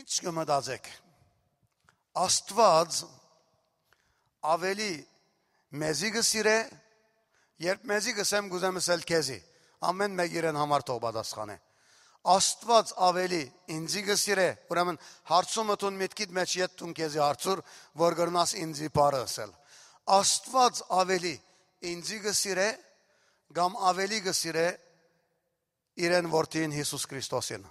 Ինչ կմտածեք։ Աստված ավելի մեզի գսիրե, երբ մեզի գսեմ գուզեմ ասել քեզի։ Ամեն մեկ իրեն համար թող պատասխանե։ Աստված ավելի ինձի գսիրե, ուրեմն հարցումը տուն միտքիդ մեջ իդ տուն քեզի հարցուր, որ գրնաս ինձի բարը ասել։ Աստված ավելի ինձի գսիրե կամ ավելի գսիրե իրեն որդին Հիսուս Քրիստոսին։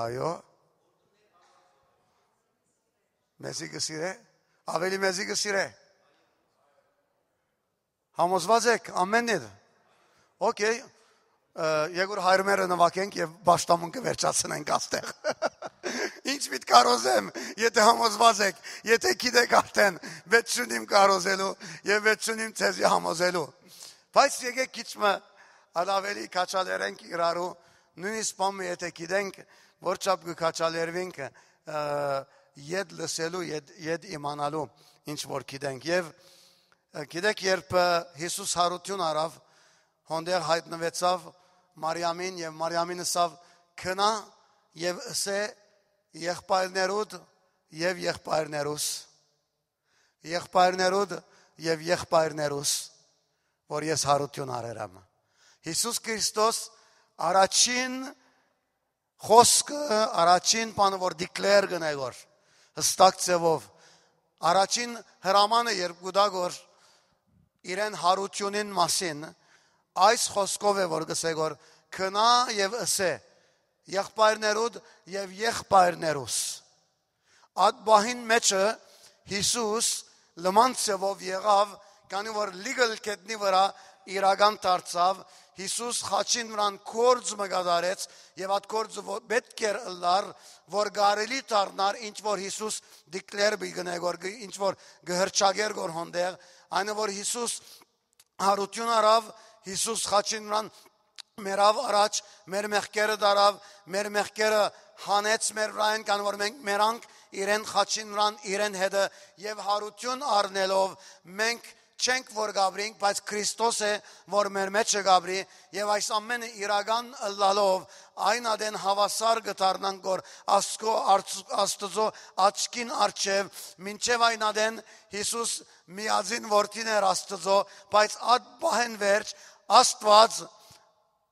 Այո։ Մեզի գսիրե, ավելի մեզի գսիրե։ Համոզված եք ամեն ինչ։ Okay, երկու հա- հայրմերը նվակենք եւ ճաշտամունքը վերջացնենք այստեղ։ Ինչ պիտի կարոզեմ, եթե համոզված եք, եթե գիտեք արդեն, վեց շունիմ կարոզելու եւ վեց շունիմ ցեզի համոզելու։ Բայց եկեք քիչը ավելի քաչալերենք իրարու նույնիսկ բամը եթե գիտենք որչապ գքաչալերվինք եդ լսելու եդ եդ իմանալու ինչ որ գիտենք եւ գիտեք երբ Հիսուս հարություն արավ հոնդեր հայտնվեցավ Մարիամին եւ Մարիամին ասավ քնա եւ ասե եղբայրներուդ եւ եղբայրներուս եղբայրներուդ եւ եղբայրներուս որ ես հարություն արերամ Հիսուս Քրիստոս առաջին Խոսքը առաջին բանը որ դիկլեր գնայոր հստակ ձևով առաջին հրամանը երկու դագոր իրեն հարությունին մասին այս խոսքով է որ գսեգոր քնա եւ ըսե եղբայրներուդ եւ եղբայրներուս այդ բահին մեջը Հիսուս լմանցով եղավ քանի որ legal կետնի վրա իրական դարձավ Հիսուս խաչին նրան կորձ մգադարեց եւ այդ կորձը պետք էր լար որ գարելի դառնար ինչ որ Հիսուս դիկլեր բի գնե որ ինչ որ գհրճագեր գոր հոնդեղ այնը որ Հիսուս հարություն արավ Հիսուս խաչին նրան մերավ առաջ մեր մեղքերը դարավ մեր մեղքերը հանեց մեր վրան կան որ մենք մերանք իրեն խաչին նրան իրեն հետը եւ հարություն առնելով մենք չենք որ գաբրինք, բայց Քրիստոս է, որ մեր մեջ է գաբրի, եւ այս ամենը իրական լալով այն ադեն հավասար գտարնանք որ Աստծո Աստծո աչքին արչև, մինչեւ այն ադեն Հիսուս միածին որդին էր Աստծո, բայց ադ բահեն վերջ Աստված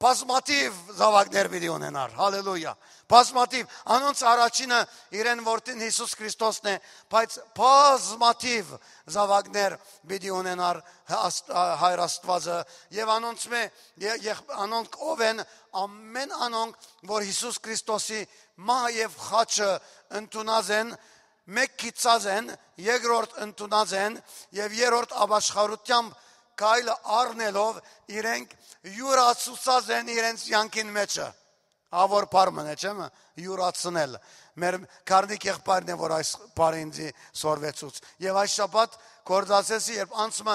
բազմատիվ զավակներ պիտի ունենար։ Հալելույա։ Բազմատիվ, անոնց առաջինը իրեն որդին Հիսուս Քրիստոսն է, բայց բազմատիվ զավակներ պիտի ունենար հայր Աստվածը եւ անոնց մե անոնք ով են ամեն անոնք, որ Հիսուս Քրիստոսի մահը եւ խաչը ընդունած են, մեկ կիցած են, երկրորդ ընդունած են եւ երրորդ ապաշխարությամբ քայլը առնելով իրենք յուրացուցած են իրենց յանքին մեջը Ավոր բարմն է, չեմ, յուրացնել։ Մեր քարնիկ եղբայրն է, որ այս բարինձի սորվեցուց։ Եվ այս շաբաթ կորզացեսի, երբ անցումը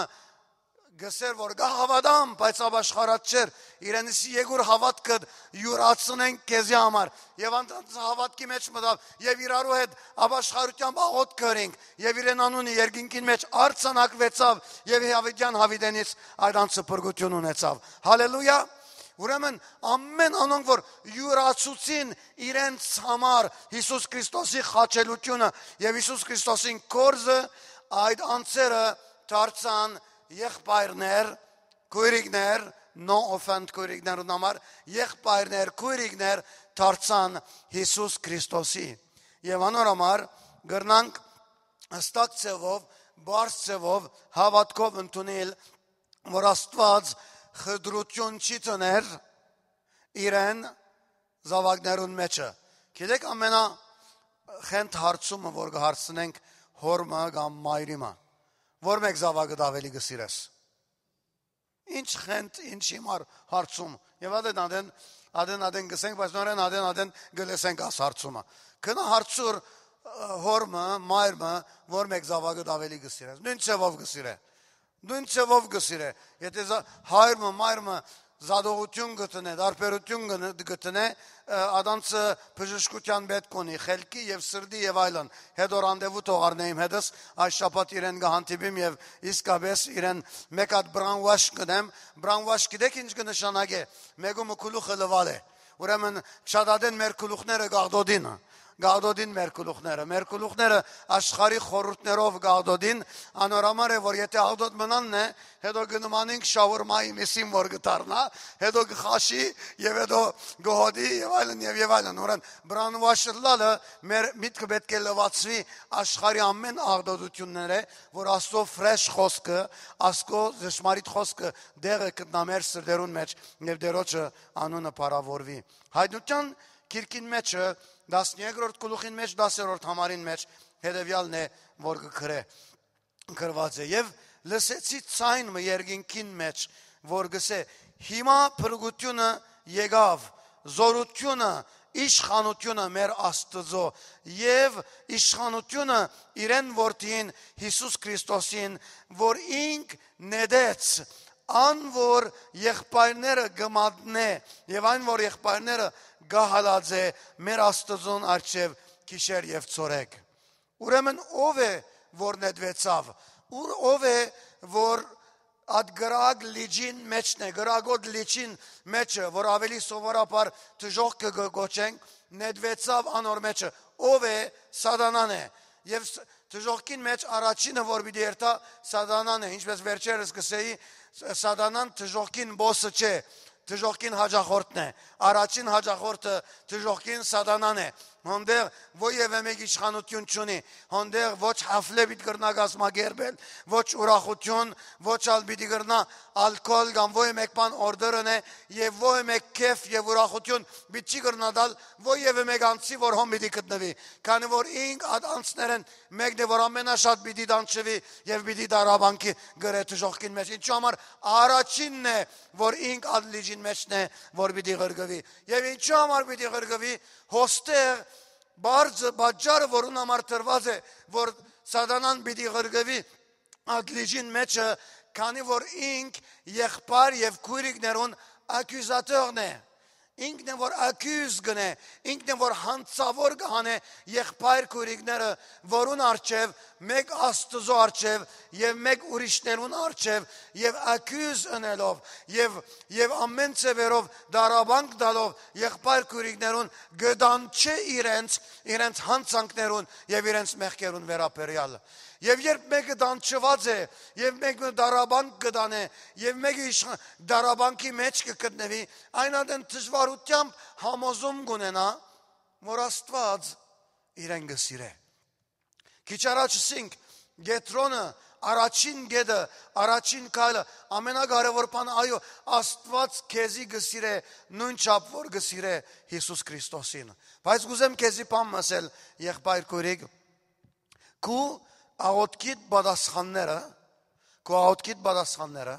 գսեր որ գա հավատամ, բայց աբաշխարած չէր։ Իրենից եգուր հավատքը յուրացնեն քեզի համար։ Եվ անտած հավատքի մեջ մտավ եւ իրարու հետ աբաշխարությամբ աղոտ կրինք եւ իրեն անունի երկինքին մեջ արցանակվեցավ եւ հավիտյան հավիտենից այդ անձը բրգություն ունեցավ։ Հալելույա։ Ուրեմն ամեն անոնք որ յուրացուցին իրենց համար Հիսուս Քրիստոսի խաչելությունը եւ Հիսուս Քրիստոսին կորզը այդ անձերը դարձան եղբայրներ, քույրիկներ, no offend քույրիկներուն համար եղբայրներ, քույրիկներ դարձան Հիսուս Քրիստոսի։ Եվ անոր համար գրնանք հստակ ծևով, բարձ ծևով հավատքով ընդունել, որ Աստված խդրություն չի տներ իրեն զավակներուն մեջը։ Գիտեք ամենա խենթ հարցումը, որ կհարցնենք հորմա կամ մայրիմա որ մեկ զավակը ավելի գսիրես։ Ինչ խենթ, ինչ հիմար հարցում։ Եվ ադեն ադեն ադեն ադեն գսենք, բայց նորեն ադեն ադեն գլեսենք աս հարցումը։ Քնա հարցուր հորմը, մայրը, որ մեկ զավակը ավելի գսիրես։ Նույն չեվով գսիրե։ Նույն չեվով գսիրե։ Եթե հայրը, մայրը զադողություն գտնե, դարբերություն գտնե, ադանցը բժշկության պետք ունի, խելքի եւ սրդի եւ այլն։ Հետո ռանդևու թողարնեիմ հետս այս շաբաթ իրեն գահանտիպիմ եւ իսկապես իրեն մեկ հատ բրանվաշ կնեմ։ Բրանվաշ գիտեք ինչ կնշանակե։ Մեկը մկուլուխը լվալ է։ Ուրեմն չադադեն մեր գլուխները գաղդոդին։ Գաղդոդին մեր գլուխները։ Մեր գլուխները աշխարհի խորհուրդներով Գաղդոդին անորամար է, որ եթե Աղդոդ մնանն է, հետո գնում անենք շաուրմայի միսին, որ գտարնա, հետո գխաշի եւ հետո գոհոդի եւ այլն եւ եւ այլն։ Ուրան բրանվաշլալը մեր միտքը պետք է լվացվի աշխարհի ամեն աղդոդությունները, որ աստծո ֆրեշ խոսքը, աստծո ճշմարիտ խոսքը դեղը գտնա մեր սրդերուն մեջ եւ դերոջը անունը պարավորվի։ Հայդության Գիրքին մեջը 12-րդ գլուխին մեջ 10-րդ համարին մեջ հետեւյալն է, որ գրե գրված է եւ լսեցի ցայնը երգինքին մեջ, որ գսե հիմա փրկությունը եկավ, զորությունը իշխանությունը մեր Աստծո եւ իշխանությունը իրեն որդին Հիսուս Քրիստոսին, որ ինք նեդեց ան որ եղբայրները գմատնե եւ այն որ եղբայրները գահալաձե մեր աստծոն արչեւ քիշեր եւ ծորեկ ուրեմն ով է որ նետվեցավ ուր ով է որ այդ գրագ լիջին մեջն է գրագոտ լիջին մեջը որ ավելի սովորաբար դժող կգոչենք նետվեցավ անոր մեջը ով է սատանան է եւ դժողքին մեջ առաջինը որ պիտի երթա սատանան է, ինչպես վերջերս գսեի, սատանան դժողքին բոսը չէ, դժողքին հաջախորդն է։ Առաջին հաջախորդը դժողքին սատանան է հանդեր ոևէ մեկ իշխանություն չունի, հանդեր ոչ հաֆլե պիտի գրնա գազմագերբել, ոչ ուրախություն, ոչ ալ պիտի գրնա ալկոհոլ կամ ոյ մեկ բան օրդերն է եւ ոյ մեկ քեֆ եւ ուրախություն պիտի գրնա դալ ոևէ մեկ անձի որ հոմ պիտի գտնվի, քանի որ ինք այդ անձներն մեկն է որ ամենաշատ պիտի դանչվի եւ պիտի դարաբանկի գրեթե ժողքին մեջ։ Ինչու համար առաջինն է որ ինք ադլիջին մեջն է որ պիտի գրգվի եւ ինչու համար պիտի գրգվի հոստեղ բարձը բաճարը, որուն համար տրված է, որ սատանան պիտի ղրգվի ադլիջին մեջը, քանի որ ինք եղբար եւ քույրիկներուն ակյուզատորն է։ եղ ինքն է որ ակյուզ գնե, ինքն է որ հանցավոր կհանե եղբայր քուրիկները, որուն արչև մեկ աստծո արչև եւ մեկ ուրիշներուն արչև եւ ակյուզ ընելով եւ եւ ամեն ծևերով դարաբանք դալով եղբայր քուրիկներուն գդան չէ իրենց իրենց հանցանքներուն եւ իրենց մեղքերուն վերաբերյալ Եվ երբ մեկը դանչված է, եւ մեկը դարաբանք կդանե, եւ մեկը դարաբանքի մեջ կգտնվի, այն անդեն դժվարությամբ համոզում կունենա, որ Աստված իրեն գսիրե։ Քիչ առաջ ասինք Գետրոնը առաջին գեդը, առաջին քայլը, ամենակարևոր բանը, այո, Աստված քեզի գսիրե, նույն չափ որ գսիրե Հիսուս Քրիստոսին։ Բայց գուզեմ քեզի բան ասել, եղբայր քուրիկ, քու աղոտքիդ պատասխանները, քո աղոտքիդ պատասխանները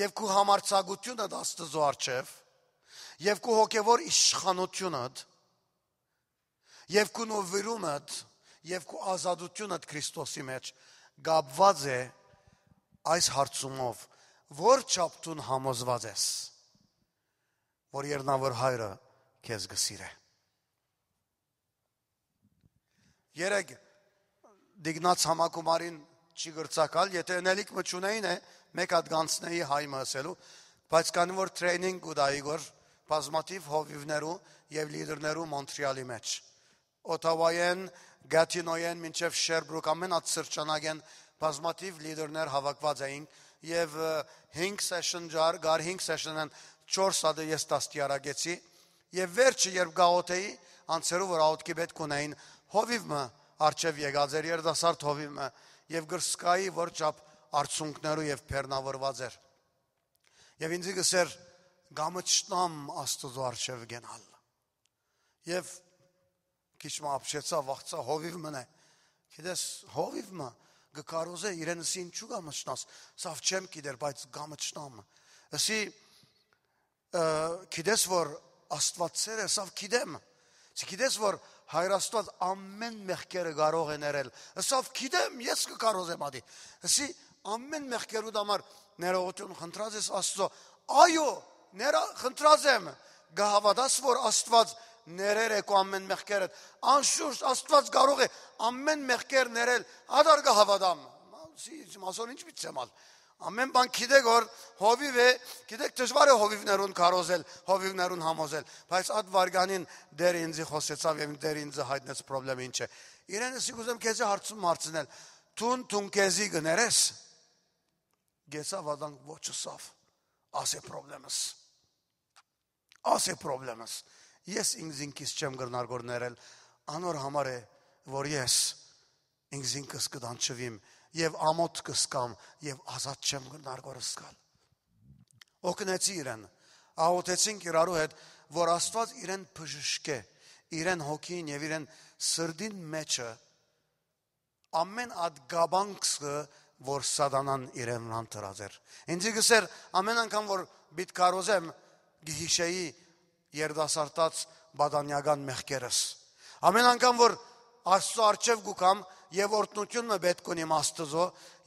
եւ քո համարցակությունը Աստծո արչեվ եւ քո հոգեվոր իշխանությունը եւ քո նվիրումը եւ քո ազատությունը Քրիստոսի մեջ գաբված է այս հարցումով որ չափտուն համոզված ես որ երնավոր հայրը քեզ գսիրե երեք դիգնաց համակոմարին չի գրծակալ, եթե ընելիք մճունեին է, մեկ հատ գանցնեի հայմը ասելու, բայց քանի որ տրեյնինգ ու դա Իգոր բազմաթիվ հովիվներու եւ լիդերներու Մոնտրիալի մեջ Օտավայեն, Գատինոյեն, մինչև Շերբրուկ ամենած սրճանագեն բազմաթիվ լիդերներ հավաքված էին եւ 5 session ջար, գար 5 session-ն 4 հատ ես 10 տիարագեցի եւ վերջը երբ գաոթեի անցերով որ աուտքի պետք ունեին հովիվը արչև եկածեր երդասարդ հովիմը եւ գրսկայի որ չափ արցունքներով եւ բեռնավորված էր եւ ինձ գսեր գամը չտամ աստծո արչև գնալ եւ քիչ մապշեցա վախծա հովիվ մնա գիտես հովիվ մը գկարոզե իրենսին չուգա մշտաս սավ չեմ գիտեր բայց գամը չտամ ասի գիտես որ աստվածերը սավ գիտեմ գիտես որ հայրաստված ամեն մեղքերը կարող է ներել։ Հսավ գիտեմ, ես կկարողեմ ադի։ Հսի ամեն մեղքերու դամար ներողություն խնդրած ես Աստծո։ Այո, նրա խնդրած եմ։ Գահավադաս որ Աստված ներեր եք ամեն մեղքերդ։ Անշուշտ Աստված կարող է ամեն մեղքեր ներել։ Ադար գահավադամ։ Ասի, ասոն ինչ միտեմ ալ։ Ամեն բան գիտեք որ հովիվ է, գիտեք դժվար է հովիվներուն կարոզել, հովիվներուն համոզել, բայց այդ վարգանին դեր ինձի խոսեցավ եւ դեր ինձ հայտնեց խնդրեմ ինչ է։ Իրենս իգուզեմ քեզ հարցում հարցնել։ Տուն տուն քեզի գներես։ Գեսավ ադան ոչսավ։ Ասե խնդրեմս։ Ասե խնդրեմս։ Ես ինձ ինքիս չեմ գրնարգորներել, անոր համար է որ ես ինձ ինքս կդանչվիմ։ ինք եւ ամոթ կսկամ եւ ազատ չեմ գնար գորս գալ։ Օգնեցի իրեն, աղոթեցինք իրարու հետ, որ Աստված իրեն բժշկե, իրեն հոգին եւ իրեն սրդին մեջը ամեն ադգաբանքսը որ սատանան իրեն վրան դրած էր։ Ինձ գսեր ամեն անգամ որ բիտ կարոզեմ գիհիշեի երդասարտած բադանյական մեղքերս։ Ամեն անգամ որ Աստծո արժև գուկամ եւ օրտնությունը պետք ունիմ Աստծո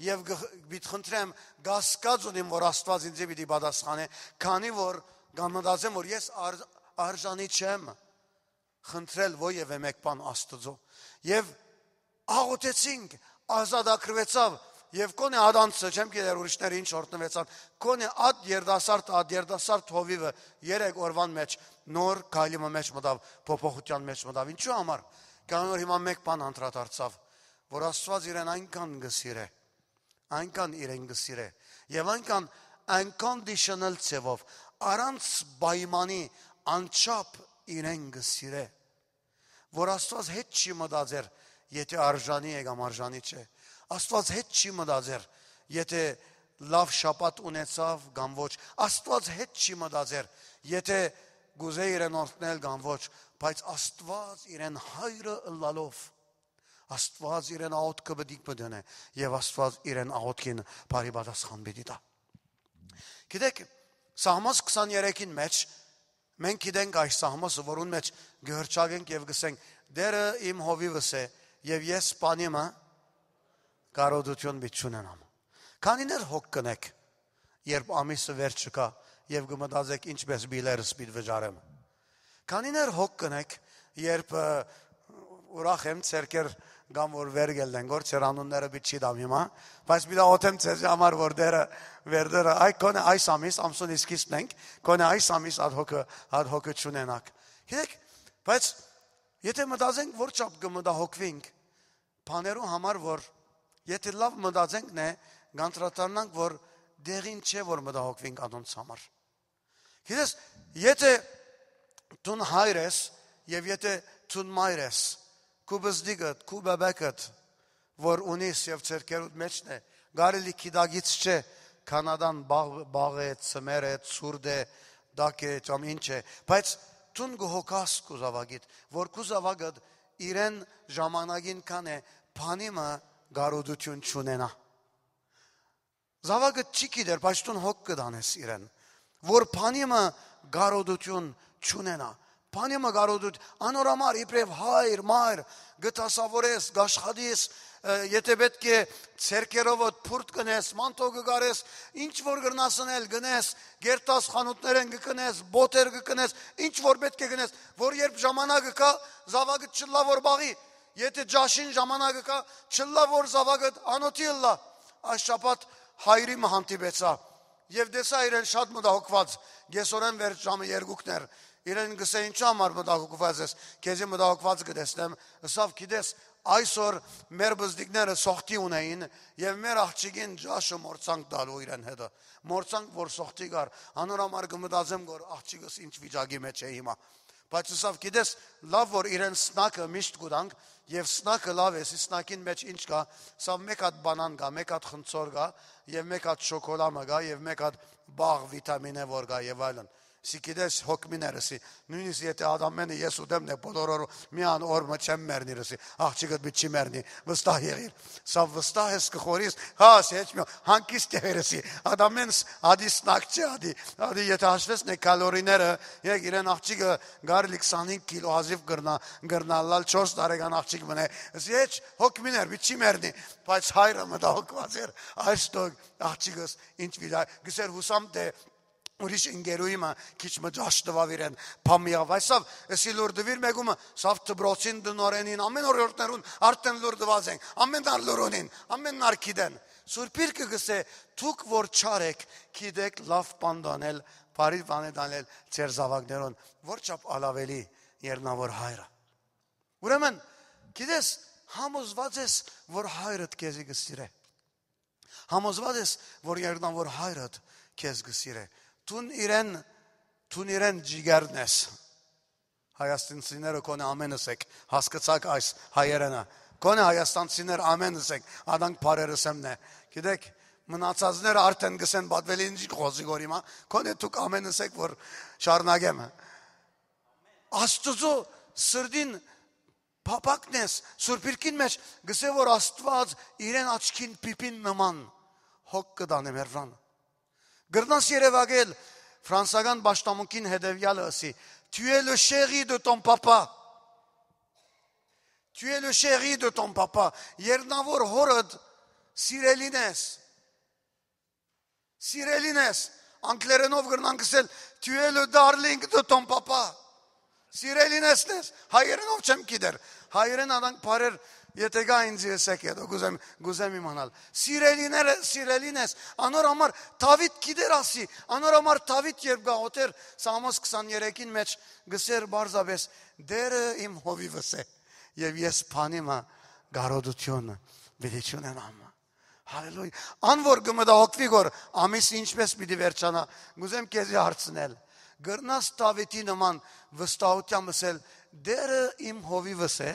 եւ պիտ խնդրեմ գասկած ունիմ որ Աստված ինձ պիտի պատասխանի, քանի որ գամնացեմ որ ես արժանի չեմ խնդրել ոևէ մեկ բան Աստծո։ Եվ աղոթեցինք, ազատագրվեցավ եւ կոնե ադանցը չեմ գիտեր ուրիշները ինչ օրտնվեցան կոնե ադ երդասարտ ադ երդասարտ հովիվը երեք օրվան մեջ նոր գալիմը մեջ մտավ փոփոխության մեջ մտավ ինչու համար Կանոր հիմա մեկ բան անդրադարձավ, որ Աստված իրեն այնքան գսիրե, այնքան իրեն գսիրե, եւ այնքան unconditional ծևով, առանց պայմանի անչափ իրեն գսիրե, որ Աստված հետ չի մտածեր, եթե արժանի է կամ արժանի չէ։ Աստված հետ չի մտածեր, եթե լավ շապատ ունեցավ կամ ոչ։ Աստված հետ չի մտածեր, եթե գուզե իրեն օրհնել կամ ոչ բայց Աստված իրեն հայրը ըլլալով Աստված իրեն աղոթքը բդիկ բդնե եւ Աստված իրեն աղոթքին բարի պատասխան բդի տա։ Գիտեք, Սահմաս 23-ին մեջ մենք գիտենք այս Սահմասը, որուն մեջ գհրճագենք եւ գսենք. «Դերը իմ հովիվս է եւ ես սپانիմը կարոդություն միջունենամ»։ Քանիներ հոգ կնեք, երբ ամիսը վերջ չկա եւ գմտածեք ինչպես բիլերս պիտի վճարեմ։ Քանիներ հոգ կնեք, երբ ուրախ եմ ցերկեր կամ որ վեր գելնեն, որ ծերանունները բիչի դամ հիմա, բայց մի դա օթեմ ցեզ համար որ դերը վերդերը այ կոնե այս ամիս ամսոնի սկիզբն ենք, կոնե այս ամիս ad hoc-ը ad hoc-ը չունենanak։ Գիտեք, բայց եթե մտածենք որ չափ գմտա հոգվենք, բաներու համար որ եթե լավ մտածենք նե գանտրատարնանք որ դեղին չէ որ մտա հոգվենք անոնց համար։ Գիտես, եթե Տուն հայր ես եւ եթե տուն մայր ես, քու բզդիգդ, քու բաբակդ, որ ունիս եւ ցերկերուդ մեջն է, գարելի քիդագից չէ, կանադան բաղ բաղ է, ծմեր է, ծուրդ է, դակ է, կամ ինչ է, բայց տուն գոհոքաս կուզավագիտ, որ կուզավագդ իրեն ժամանակին կան է, բանիմը գարոդություն չունենա։ Զավակը չի գիտեր, բայց տուն հոգ կդանես իրեն, որ բանիմը գարոդություն չունենա չունենա։ Բանը մագարոդուտ անորամար իբրև հայր, մայր, գտասավորես, գաշխադիս, եթե պետք է ցերկերովդ փուրտ կնես, մանտո կգարես, ինչ որ գրնասնել գնես, գերտաս խանութներ են կգնես, բոտեր կգնես, ինչ որ պետք է գնես, որ երբ ժամանակը կա, զավակը չլա որ բաղի, եթե ճաշին ժամանակը կա, չլա որ զավակը անոթի լա։ Այս շաբաթ հայրի մհանտիբեցա։ Եվ դեսա իրեն շատ մտահոգված։ Գեսորեն վերջ ժամը երկուքներ իրեն գսե ինչի համար մտահոգված ես, քեզի մտահոգված կտեսնեմ, հսավ գիտես, այսօր մեր բզդիկները սողտի ունեին եւ մեր աղջիկին ջաշը մորցանք տալու իրեն հետը մորցանք որ սողտի գար անորամար կմտածեմ որ աղջիկս ինչ վիճակի մեջ է հիմա բայց հսավ գիտես լավ որ իրեն սնակը միշտ գուրանք եւ սնակը լավ է սնակին մեջ ինչ կա սա մեկ հատ բանան կա մեկ հատ խնձոր կա եւ մեկ հատ շոկոլադը կա եւ մեկ հատ բաղ վիտամին է որ կա եւ այլն Սիկիդես հոգմիներսի նույնիսկ եթե ադամենը ես ու դեմն է բոլորը միան օր մը չեմ մեռնի ռսի աղջիկը դու չի մեռնի վստահ եղիր սա վստահ ես կխորիս հաս հեչ մի հանկիստ եղերսի ադամենս ադի սնակչի ադի ադի եթե հաշվես նե կալորիները եկ իրեն աղջիկը գարլի 25 կիլո հազիվ գրնա գրնալալ 4 տարեկան աղջիկ մնա հեչ հոգմիներ դու չի մեռնի բայց հայրը մտահոգված էր այս տող աղջիկս ինչ վիրա գսեր հուսամ դե ուրիշ ընկերուիմա քիչ մջաշ տվավ իրեն փամիավ այսավ էսի լուրդվիր մեգումը սավ դբրոցին դնորենին ամեն օր օրտներուն արդեն լուրդված են ամեն դար լուրոնին ամեն նարքիդեն սուրբիրկը գսե դուք որ չարեք գիտեք լավ բան դանել բարի բան դանել ձեր զավակներուն որչապ ալավելի երնավոր հայրը ուրեմն գիտես համոզված ես որ հայրդ քեզի գսիրե համոզված ես որ երնավոր հայրդ քեզ գսիրե Թուն իրեն թուն իրեն ջիգերն ես։ Հայաստանցիները կոնե ամենս եք, հասկացակ այս հայերենը։ Կոնե հայաստանցիներ ամենս եք, անանք բարերս եմ նե։ Գիտեք, մնացածները արդեն գսեն բադվելի ինչ խոզի գոր հիմա, կոնե դուք ամենս եք, որ շարնագեմ։ Աստուծո սրդին փապակն ես, սուրբիրքին մեջ գսե որ Աստված իրեն աչքին պիպին նման հոգ կդանե մեր վրան։ Գրնաս Երևանել ֆրանսական ճշտամունքին հետևյալը ասի. Tu es le chéri de ton papa. Tu es le chéri de ton papa։ Երնավոր հորդ սիրելին ես։ Սիրելին ես։ Անգլերենով գրնանք ասել tu es le darling de ton papa։ Սիրելին ես ես։ Հայերենով չեմ գիտեր։ Հայերեն անանք բարեր Եթե գա ինձ ես եկեդ, գուզեմ գուզեմ իմանալ։ Սիրելիները, սիրելինես, անոր համար Դավիթ գիտեր ասի, անոր համար Դավիթ երբ գա օտեր Սամոս 23-ին մեջ գսեր բարձաբես, դերը իմ հովիվս է եւ ես փանիմա գարոդությունը, վիճունն ամա։ Հալելույա։ Ան որ գմդա հոգվի գոր, ամիս ինչպես պիտի վերջանա։ Գուզեմ քեզի հարցնել։ Գրնաս Դավիթի նման վստահությամբ ասել՝ դերը իմ հովիվս է,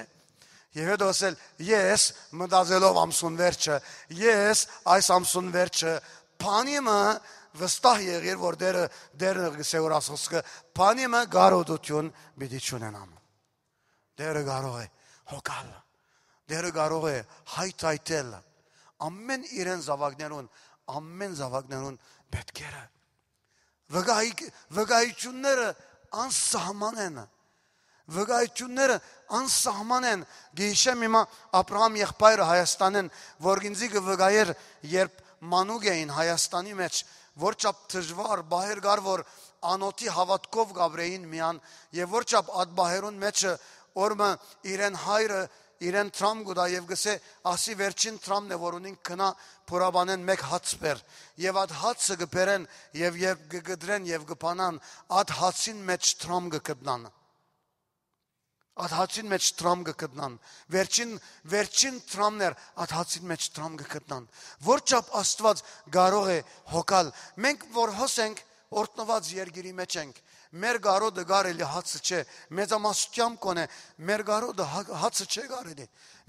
Եվ հետո ասել ես մտածելով ամսուն վերջը, ես այս ամսուն վերջը բանիմը վստահ եղիր որ դերը դերն գսեորասոսկը բանիմը գարոդություն պիտի ճունենամ։ Դերը կարող է հոգալ։ Դերը կարող է հայտայտել ամեն իրեն զավակներուն, ամեն զավակներուն պետքերը։ Վգայ վգայությունները անսահման են։ վգայ, վկայությունները անսահման են։ Գիշեմ հիմա Աբրահամ եղբայրը Հայաստանեն, որ ինձի կվկայեր, երբ մանուկ էին Հայաստանի մեջ, որչապ դժվար բահեր գար որ անոթի հավատքով գաբրեին միան եւ որչապ ադբահերուն մեջը օրը իրեն հայրը իրեն տրամ գուտա եւ գսե ասի վերջին տրամն է որ ունին քնա փորաբանեն մեկ հաց բեր եւ այդ հացը գբերեն եւ երբ գգդրեն եւ գփանան այդ հացին մեջ տրամ գկդնան Այդ հացին մեջ տրամ գտնան։ Վերջին վերջին տրամներ այդ հացին մեջ տրամ գտնան։ Որչապ Աստված կարող է հոգալ։ Մենք որ հոսենք, օրտնված երկրի մեջ ենք, մեր գարոդը գարելի հացը չէ մեծամասնությամբ կոնե մեր գարոդը հա- հացը չէ գարելի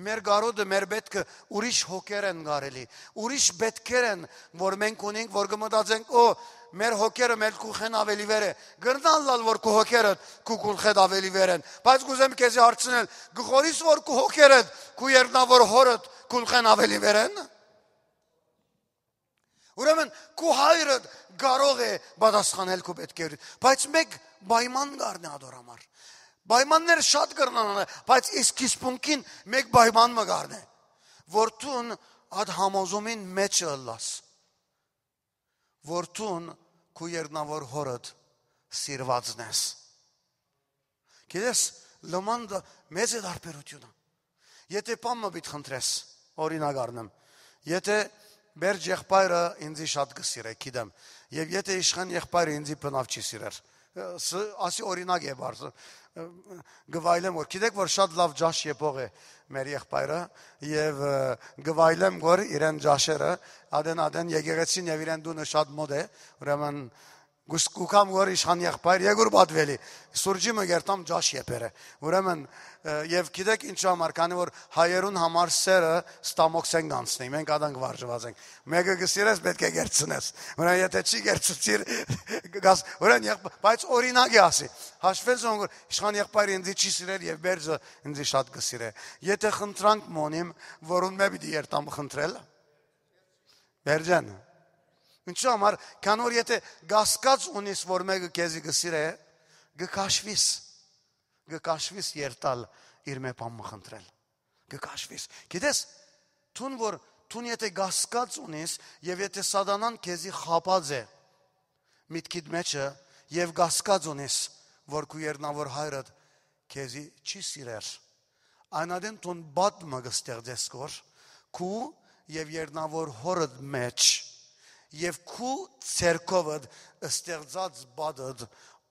մեր գարոդը մեր պետքը ուրիշ հոգեր են գարելի ուրիշ պետքեր են որ մենք ունենք որ կմտածենք օ մեր հոգերը մեր քուխեն ավելի վեր է գրնան լալ որ քու հոգերը քու քուխեդ ավելի վեր են բայց գուզեմ քեզի հարցնել գխորիս որ քու հոգերը քու երնավոր հորդ քուխեն ավելի վեր են Ուրեմն քո հայրը կարող է պատասխանել քո պետքերին, բայց մեկ պայման կառնա դոր համար։ Պայմանները շատ կռնան, բայց իսկիսպունքին մեկ պայման մը կառնե, որ ցուն ադ համոզումին մեջ լաս։ Որ ցուն քո երնավոր հորդ սիրվածն ես։ Գիտես, լոմանդը մեծ է դարբերությունը։ Եթե պամը բիթ խնդրես, օրինակ առնեմ։ Եթե մեր եղբայրը ինձի շատ կսիրե, գիտեմ։ Եվ եթե իշխան եղբայրը ինձի բնավ չի սիրեր, ասի օրինակ է բարձր գվայլեմ որ գիտեք որ շատ լավ ջաշ եփող է մեր եղբայրը եւ գվայլեմ որ իրեն ջաշերը ադեն ադեն եկեղեցին եւ իրեն դունը շատ մոտ է ուրեմն Գուսկուկամ գոր իշխան եղբայր Եգուր Բադվելի սուրջի մը գերտամ ջաշ եփերը։ Ուրեմն եւ գիտեք ինչ համար, քանի որ հայերուն համար սերը ստամոքս են անցնի, մենք ադանք վարժված ենք։ Մեկը գսիրես պետք է գերցնես։ Ուրեմն եթե չի գերցուցիր, գաս, ուրեմն եղբ, բայց օրինակ է ասի։ Հաշվել զոնգ իշխան եղբայրը ինձ չի սիրել եւ բերձը ինձ շատ գսիրե։ Եթե խնդրանք մոնիմ, որոնք մե պիտի երտամ խնդրել։ Բերժանը Ինչու՞ համար, քան որ եթե գասկած ունես, որ մեկը քեզի գսիրե, գկաշվիս։ Գկաշվիս երտալ իր մեփամը խնդրել։ Գկաշվիս։ Գիտես, ցուն որ ցուն եթե գասկած ունես եւ եթե սադանան քեզի խապած է միտքիդ մեջը եւ գասկած ունես, որ քու երնավոր հայրդ քեզի չի սիրեր։ Այնադեն ցուն բաթ մը գստեղծես կոր, քու եւ երնավոր հորդ մեջ եւ քու ցերկովդ ստեղծած բադդ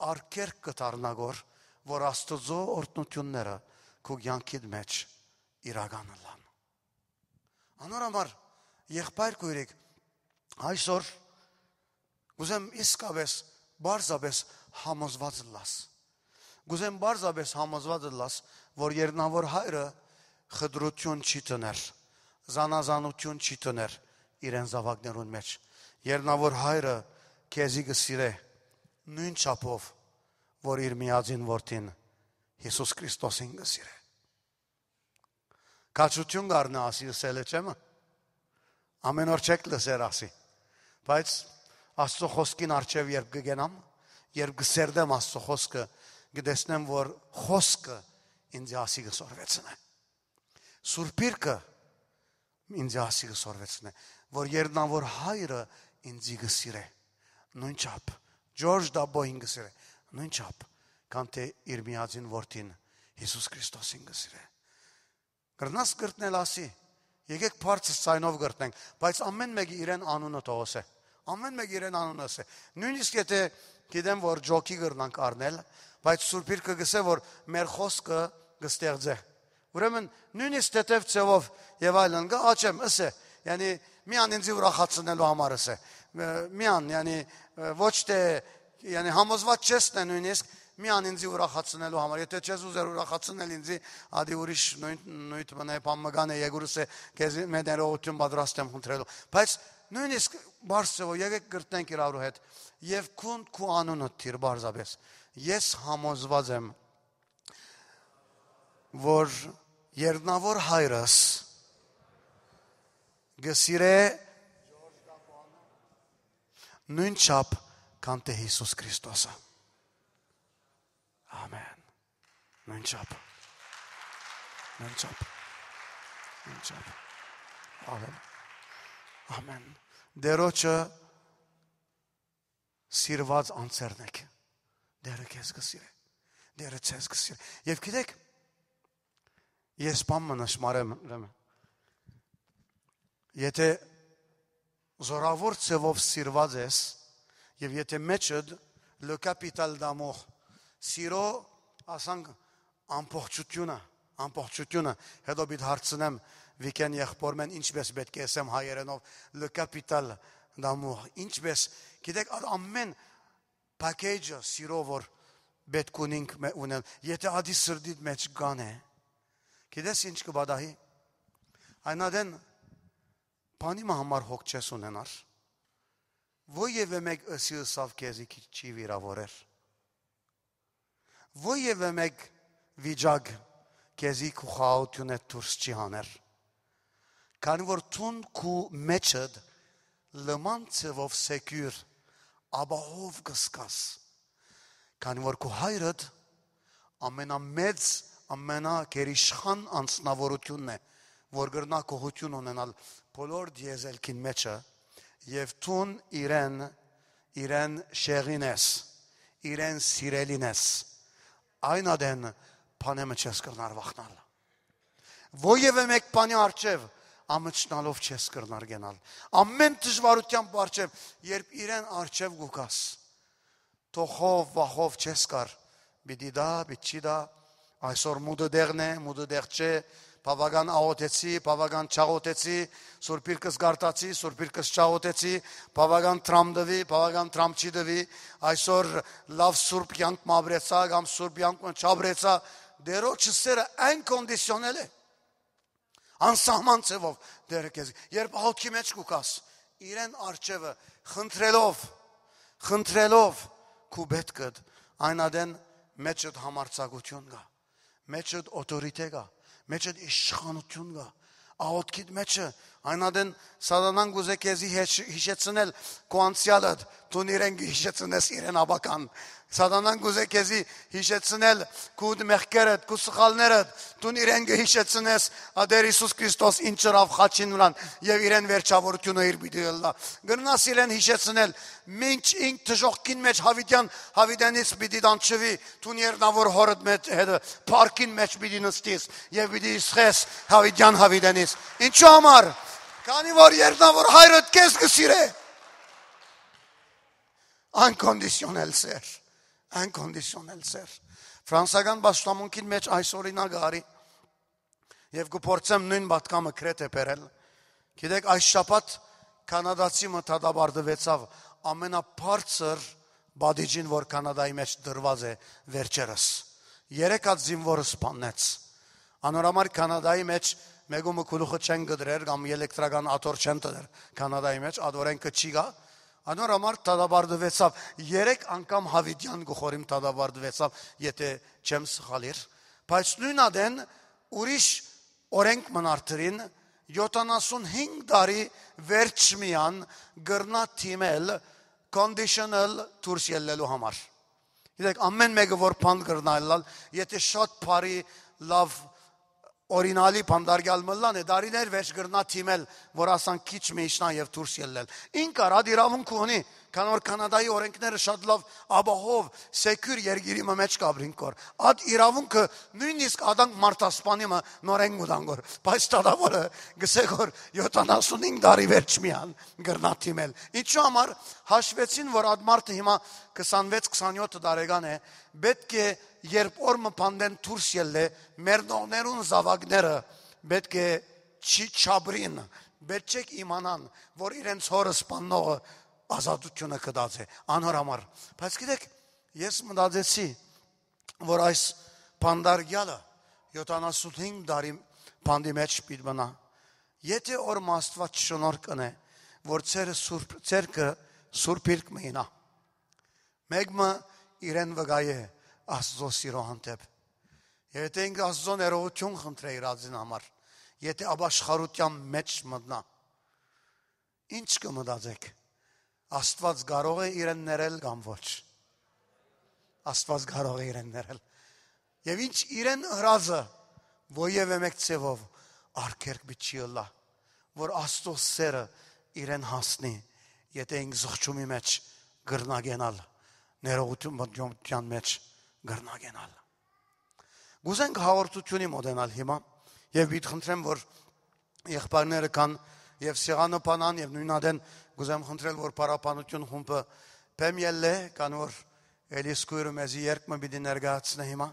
արկեր կդառնագոր որ աստծո օրտնությունները քու ցանկիդ մեջ իրականանան անոր համար եղբայր քույրիկ այսօր գուզեմ իսկապես բարձաբես համոզված լաս գուզեմ բարձաբես համոզված լաս որ երնավոր հայրը խդրություն չի տներ զանազանություն չի տներ իրեն զավակներուն մեջ Երնավոր հայրը քեզի գսիրե նույն չափով, որ իր միածին որդին Հիսուս Քրիստոսին գսիրե։ Կաչություն գառնա ասի սելը չեմ։ Ամեն օր չեք լսեր ասի։ Բայց Աստծո խոսքին արչև երբ կգենամ, երբ գսերդեմ Աստծո խոսքը, գտեսնեմ, որ խոսքը ինձ ասի գսորվեցն է։ Սուրբ Պիրքը ինձ ասի գսորվեցն է, որ երնան որ հայրը ինձ գսիրե։ Նույն չափ Ջորջ Դաբոին գսիրե։ Նույն չափ կան թե իր միածին որդին Հիսուս Քրիստոսին գսիրե։ Գրնաս գրտնել ասի։ Եկեք բարձր ցայնով գրտնենք, բայց ամեն մեկը իրեն անունը Թողոս է։ Ամեն մեկը իրեն անունը ասե։ Նույնիսկ եթե գիտեմ որ ջոկի գրնանք առնել, բայց Սուրբ Իրքը գսե որ մեր խոսքը կստեղծե։ Ուրեմն նույնիսկ թեթև ծևով եւ այլն գա աճեմ, ասե, յանի միան ինձ ուրախացնելու համարս է։ Միան, yani ոչ թե yani համոզված չես նա նույնիսկ միան ինձ ուրախացնելու համար։ Եթե չես ուզեր ուրախացնել ինձ, ադի ուրիշ նույն նույն բնայ բամգանը եգուրսը քեզ մեդերողություն պատրաստ եմ խնդրելու։ Բայց նույնիսկ բարձրով եկեք գրտենք իրարու հետ եւ քուն քու անունը թիր բարձաբես։ Ես համոզված եմ որ Երնավոր հայրս գսիրե նույն չափ քան թե Հիսուս Քրիստոսը։ Ամեն։ Նույն չափ։ Նույն չափ։ Նույն չափ։ Ամեն։ Ամեն։ Դերոջը սիրված անձերն եք։ Դերը քեզ կսիրե։ Դերը քեզ կսիրե։ Եվ գիտեք, ես բան մնաց մարեմ, ուրեմն Եթե զորավոր ցևով սիրված ես եւ եթե մեջդ le capital d'amour սիրո ասանք ամբողջությունը ամբողջությունը հետո բիթ հարցնեմ վիկեն եղբոր մեն ինչպես պետք է ասեմ հայերենով le capital d'amour ինչպես գիտեք ամեն package-ը սիրո որ պետք ունենք ունել եթե ադի սրդիդ մեջ գան է գիտես ինչ կբադահի այնադեն բանի համար հոգ չես ունենար։ Ոևէ մեկ ըսիուսավ քեզի չի վիրավորեր։ Ոևէ մեկ վիճակ քեզի խաղաղությունը դուրս չի հաներ։ Քանի որ ցուն քու մեջդ լման ծով սեկյուր ապահով կսկաս։ Քանի որ քու հայրդ ամենամեծ ամենա գերիշխան անձնավորությունն է, որ գրնա կողություն ունենալ բոլոր դիեզելքին մեջը եւ տուն իրեն իրեն շեղինես իրեն սիրելինես այնադեն բանեմը չես կրնար վախնալ ոևէ մեկ բանի արջև ամճնալով չես կրնար գնալ ամեն դժվարությամբ արջև երբ իրեն արջև գուկաս թողով վախով չես կար բիդիդա բիչիդա այսօր մուդը դեղն է մուդը դեղ չէ բավական աղոթեցի, բավական ճաղոթեցի, Սուրբ Իրկս գարտացի, Սուրբ Իրկս ճաղոթեցի, բավական տրամդվի, բավական տրամչիդվի, այսօր լավ Սուրբ յանք մաբրեցա կամ Սուրբ յանք չաբրեցա, դերոջ սերը այն կոնդիսիոնել է։ Անսահման ծևով դերը քեզ։ Երբ հոգի մեջ կուկաս, իրեն արջևը խնդրելով, խնդրելով քու պետքդ այնադեն մեջդ համարցակություն կա մեջդ օթորիտե կա Meqet ishxanë të nga. A o të kitë me që Այնադեն սատանան գուզե քեզի հիշեցնել քո անցյալը, դու իրեն հիշեցնես իրեն աբական։ Սատանան գուզե քեզի հիշեցնել քո մեղքերդ, քո սխալներդ, դու իրեն հիշեցնես ադեր Հիսուս Քրիստոս ինչ ճրավ խաչին նրան եւ իրեն վերջավորությունը իր պիտի լա։ Գրնաս իրեն հիշեցնել, մինչ ինք դժողքին մեջ հավիտյան հավիտենից պիտի դանչվի, դու երնավոր հորդ մեջ հետը парքին մեջ պիտի նստես եւ պիտի իսխես հավիտյան հավիտենից։ Ինչու համար Քանի որ երտնավոր հայրդ քեզ կսիրե։ Unconditional սեր։ Unconditional սեր։ Ֆրանսական պաշտամունքին մեջ այս օրինակ արի։ Եվ գործեմ նույն պատկամը կրեթե բերել։ Գիտեք, այս շաբաթ կանադացի մտադաբարդվեցավ ամենաբարձր բադիջին, որ կանադայի մեջ դրված է վերջերս։ Երեք հատ զինվորը սպանեց։ Անորամար կանադայի մեջ մեգումը քուլուխը չեն գդրեր կամ էլեկտրական աթոռ չեն տներ կանադայի մեջ ադորենքը չի գա անոր համար դադարդվեցավ 3 անգամ հավիդյան գողորիմ դադարդվեցավ եթե չեմ սխալիր բայց նույնադեն ուրիշ օրենք մնարդրին 75 տարի վերջ միան գրնա թիմել conditional tours ելնելու համար։ Գիտեք, ամեն մեկը որ բան կրնալալ, եթե շատ բարի լավ օրինալի բանդարգալ մլլան է դարիներ վերջ գրնա թիմել որ ասան քիչ մեիշնա եւ դուրս ելնել ինքը ռադիրավունք ունի քան որ կանադայի օրենքները շատ լավ աբահով սեկյուր երկիրի մեջ կաբրին կոր ադ իրավունքը նույնիսկ ադանք մարտասպանի մը նորեն գուտանգոր բայց տադավորը գսեգոր 75 տարի վերջ միան գրնաթիմել ինչու համար հաշվեցին որ ադ մարտը հիմա 26-27 տարեկան է պետք է երբ օրը պանդեն դուրս ելը մերնողներուն զավակները պետք է չի չաբրին պետք է իմանան որ իրենց հորը սպանողը ազատությունը կդած է անհրամար։ Բայց գիտեք, ես մտածեցի, որ այս Պանդարգյալը 75 տարի բանդի մեջ պիտի մնա։ Եթե օր մաստված շնորհքն է, որ ծերը սուրբ церկը սուրբ իրք մնա։ Մեկը իրեն վկայ է Աստծո սիրո հանդեպ։ Եթե ինքը Աստծո ներողություն խնդրե իր ազին համար, եթե ապաշխարության մեջ մտնա, ինչ կմտածեք։ Աստված կարող է իրեն ներել կամ ոչ։ Աստված կարող է իրեն ներել։ Եվ ինչ իրեն հրազը ոևէ մեկ ծևով արկերք միջիլա, որ Աստծո սերը իրեն հասնի, եթե ինք զղջումի մեջ գրնագենալ, ներողության մեջ գրնագենալ։ Գուզենք հաղորդությունի մոդենալ հիմա եւ միտ խնդրեմ որ եղբայրները կան եւ Սեղանը Պանան եւ նույնադեն գուզեմ խնդրել, որ պարապանություն խումբը բեմ ելլե, կան որ էլի սկույրը մեզի երկ մը բիդի ներգացնե հիմա։